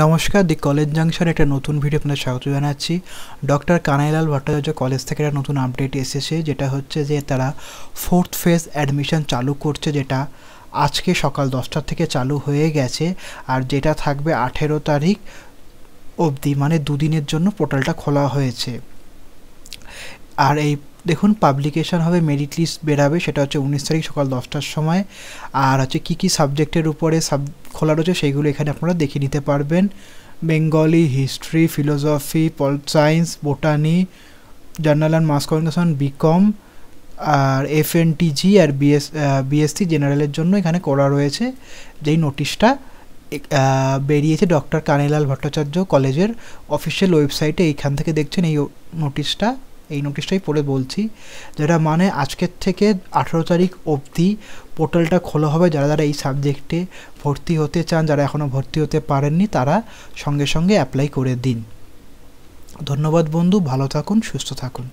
নমস্কার the college junction একটা নতুন ভিডিও আপনাদের স্বাগত জানাচ্ছি ডক্টর কানাইলাল ভট্টাচার্য কলেজ থেকে একটা নতুন আপডেট এসেছে যেটা হচ্ছে যে তারা ফোর্থ ফেজ অ্যাডমিশন চালু করছে যেটা আজকে সকাল দশটা থেকে চালু হয়ে গেছে আর যেটা থাকবে আঠেরো তারিখ অবধি মানে দুদিনের জন্য পোর্টালটা খোলা হয়েছে আর এই দেখুন পাবলিকেশন হবে মেরিট লিস্ট বেরাবে সেটা হচ্ছে উনিশ তারিখ সকাল দশটার সময় আর হচ্ছে কী কী সাবজেক্টের উপরে সাব খোলা রয়েছে সেইগুলো এখানে আপনারা দেখে নিতে পারবেন Bengali history philosophy pol science botany journal and mass communication BCom আর এফ এন টিজি আর বিএস বিএসসি জেনারেলের জন্য এখানে করা রয়েছে যেই নোটিশটা বেরিয়েছে ডক্টর কানেলাল ভট্টাচার্য কলেজের অফিসিয়াল ওয়েবসাইটে এইখান থেকে দেখছেন এই নোটিশটা এই নোটিশটাই পড়ে বলছি যেটা মানে আজকের থেকে আঠেরো তারিখ অবধি পোর্টালটা খোলা হবে যারা যারা এই সাবজেক্টে ভর্তি হতে চান যারা এখনও ভর্তি হতে পারেননি তারা সঙ্গে সঙ্গে অ্যাপ্লাই করে দিন ধন্যবাদ বন্ধু ভালো থাকুন সুস্থ থাকুন